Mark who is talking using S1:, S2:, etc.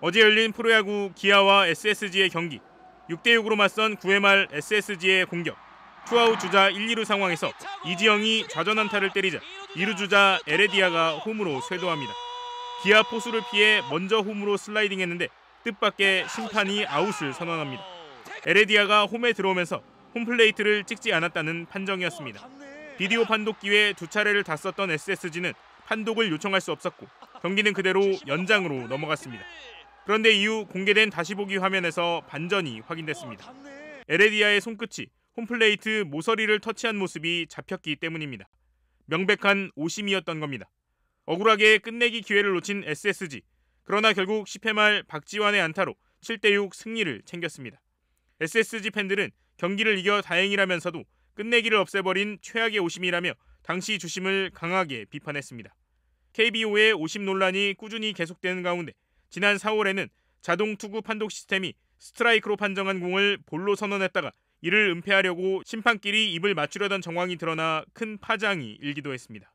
S1: 어제 열린 프로야구 기아와 SSG의 경기 6대6으로 맞선 9회 말 SSG의 공격 투아웃 주자 1, 2루 상황에서 이지영이 좌전 안타를 때리자 2루 주자 에레디아가 홈으로 쇄도합니다. 기아 포수를 피해 먼저 홈으로 슬라이딩했는데 뜻밖의 심판이 아웃을 선언합니다. 에레디아가 홈에 들어오면서 홈플레이트를 찍지 않았다는 판정이었습니다. 비디오 판독 기회 두 차례를 다 썼던 SSG는 판독을 요청할 수 없었고 경기는 그대로 연장으로 넘어갔습니다. 그런데 이후 공개된 다시 보기 화면에서 반전이 확인됐습니다. 에레디아의 손끝이 홈플레이트 모서리를 터치한 모습이 잡혔기 때문입니다. 명백한 오심이었던 겁니다. 억울하게 끝내기 기회를 놓친 SSG. 그러나 결국 10회 말 박지환의 안타로 7대6 승리를 챙겼습니다. SSG 팬들은 경기를 이겨 다행이라면서도 끝내기를 없애버린 최악의 오심이라며 당시 주심을 강하게 비판했습니다. KBO의 오심 논란이 꾸준히 계속되는 가운데 지난 4월에는 자동 투구 판독 시스템이 스트라이크로 판정한 공을 볼로 선언했다가 이를 은폐하려고 심판끼리 입을 맞추려던 정황이 드러나 큰 파장이 일기도 했습니다.